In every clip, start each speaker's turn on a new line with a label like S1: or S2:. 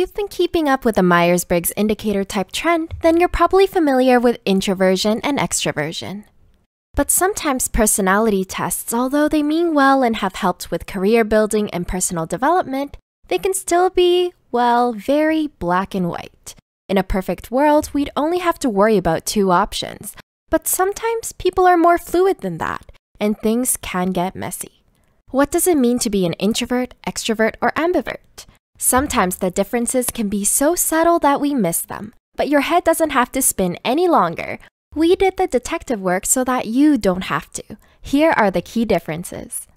S1: you've been keeping up with the Myers Briggs indicator type trend, then you're probably familiar with introversion and extroversion. But sometimes personality tests, although they mean well and have helped with career building and personal development, they can still be, well, very black and white. In a perfect world, we'd only have to worry about two options. But sometimes people are more fluid than that, and things can get messy. What does it mean to be an introvert, extrovert, or ambivert? Sometimes the differences can be so subtle that we miss them, but your head doesn't have to spin any longer. We did the detective work so that you don't have to. Here are the key differences.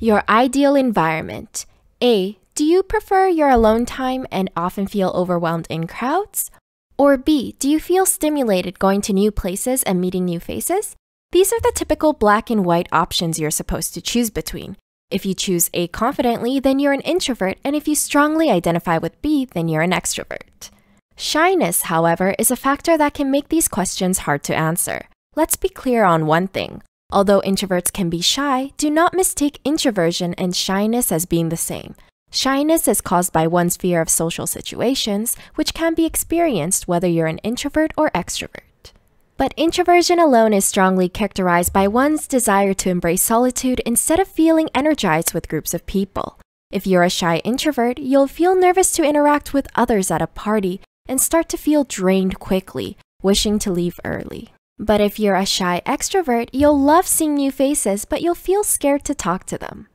S1: Your ideal environment. A. Do you prefer your alone time and often feel overwhelmed in crowds? Or B, do you feel stimulated going to new places and meeting new faces? These are the typical black and white options you're supposed to choose between. If you choose A confidently, then you're an introvert, and if you strongly identify with B, then you're an extrovert. Shyness, however, is a factor that can make these questions hard to answer. Let's be clear on one thing. Although introverts can be shy, do not mistake introversion and shyness as being the same. Shyness is caused by one's fear of social situations, which can be experienced whether you're an introvert or extrovert. But introversion alone is strongly characterized by one's desire to embrace solitude instead of feeling energized with groups of people. If you're a shy introvert, you'll feel nervous to interact with others at a party and start to feel drained quickly, wishing to leave early. But if you're a shy extrovert, you'll love seeing new faces, but you'll feel scared to talk to them.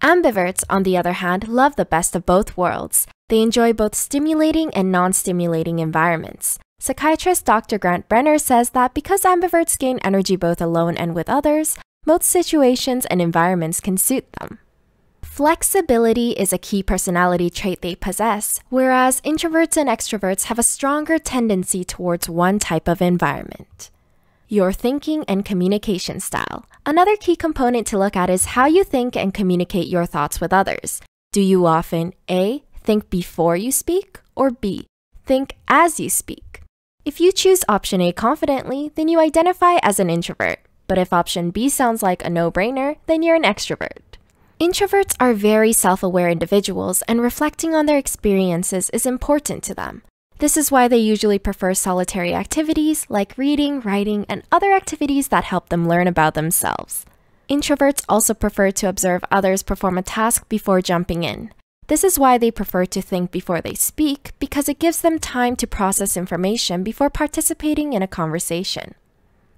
S1: Ambiverts, on the other hand, love the best of both worlds. They enjoy both stimulating and non stimulating environments. Psychiatrist Dr. Grant Brenner says that because ambiverts gain energy both alone and with others, most situations and environments can suit them. Flexibility is a key personality trait they possess, whereas introverts and extroverts have a stronger tendency towards one type of environment. Your thinking and communication style. Another key component to look at is how you think and communicate your thoughts with others. Do you often A. Think before you speak, or B. Think as you speak? If you choose option A confidently, then you identify as an introvert. But if option B sounds like a no-brainer, then you're an extrovert. Introverts are very self-aware individuals and reflecting on their experiences is important to them. This is why they usually prefer solitary activities like reading, writing, and other activities that help them learn about themselves. Introverts also prefer to observe others perform a task before jumping in. This is why they prefer to think before they speak, because it gives them time to process information before participating in a conversation.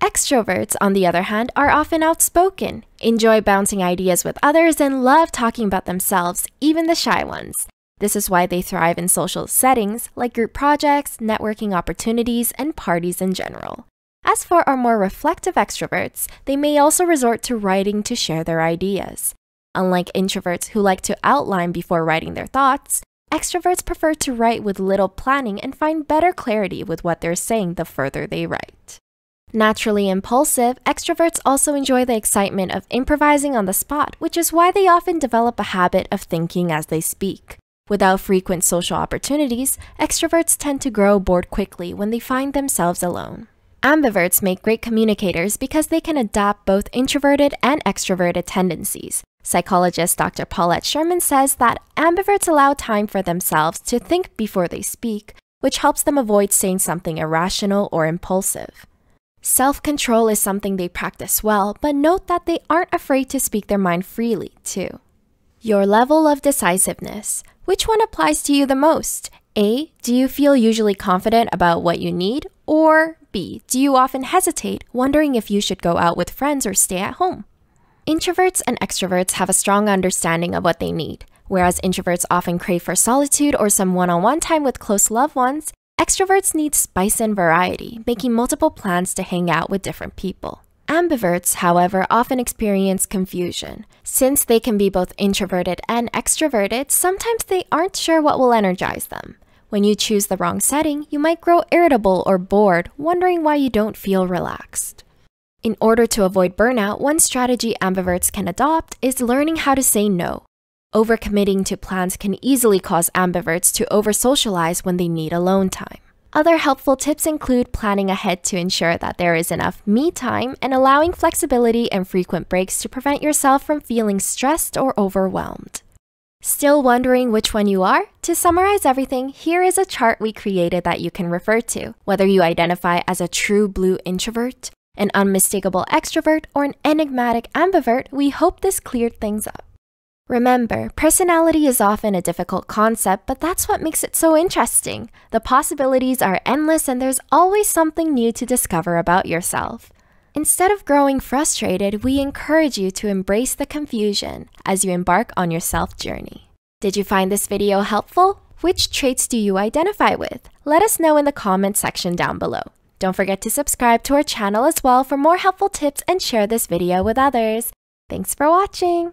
S1: Extroverts, on the other hand, are often outspoken, enjoy bouncing ideas with others, and love talking about themselves, even the shy ones. This is why they thrive in social settings like group projects, networking opportunities, and parties in general. As for our more reflective extroverts, they may also resort to writing to share their ideas. Unlike introverts who like to outline before writing their thoughts, extroverts prefer to write with little planning and find better clarity with what they're saying the further they write. Naturally impulsive, extroverts also enjoy the excitement of improvising on the spot, which is why they often develop a habit of thinking as they speak. Without frequent social opportunities, extroverts tend to grow bored quickly when they find themselves alone. Ambiverts make great communicators because they can adapt both introverted and extroverted tendencies, Psychologist Dr. Paulette Sherman says that ambiverts allow time for themselves to think before they speak, which helps them avoid saying something irrational or impulsive. Self control is something they practice well, but note that they aren't afraid to speak their mind freely, too. Your level of decisiveness. Which one applies to you the most? A. Do you feel usually confident about what you need? Or B. Do you often hesitate, wondering if you should go out with friends or stay at home? Introverts and extroverts have a strong understanding of what they need. Whereas introverts often crave for solitude or some one on one time with close loved ones, extroverts need spice and variety, making multiple plans to hang out with different people. Ambiverts, however, often experience confusion. Since they can be both introverted and extroverted, sometimes they aren't sure what will energize them. When you choose the wrong setting, you might grow irritable or bored, wondering why you don't feel relaxed. In order to avoid burnout, one strategy ambiverts can adopt is learning how to say no. Overcommitting to plans can easily cause ambiverts to oversocialize when they need alone time. Other helpful tips include planning ahead to ensure that there is enough me time and allowing flexibility and frequent breaks to prevent yourself from feeling stressed or overwhelmed. Still wondering which one you are? To summarize everything, here is a chart we created that you can refer to, whether you identify as a true blue introvert, an unmistakable extrovert, or an enigmatic ambivert, we hope this cleared things up. Remember, personality is often a difficult concept, but that's what makes it so interesting. The possibilities are endless, and there's always something new to discover about yourself. Instead of growing frustrated, we encourage you to embrace the confusion as you embark on your self journey. Did you find this video helpful? Which traits do you identify with? Let us know in the comment section down below. Don't forget to subscribe to our channel as well for more helpful tips and share this video with others. Thanks for watching!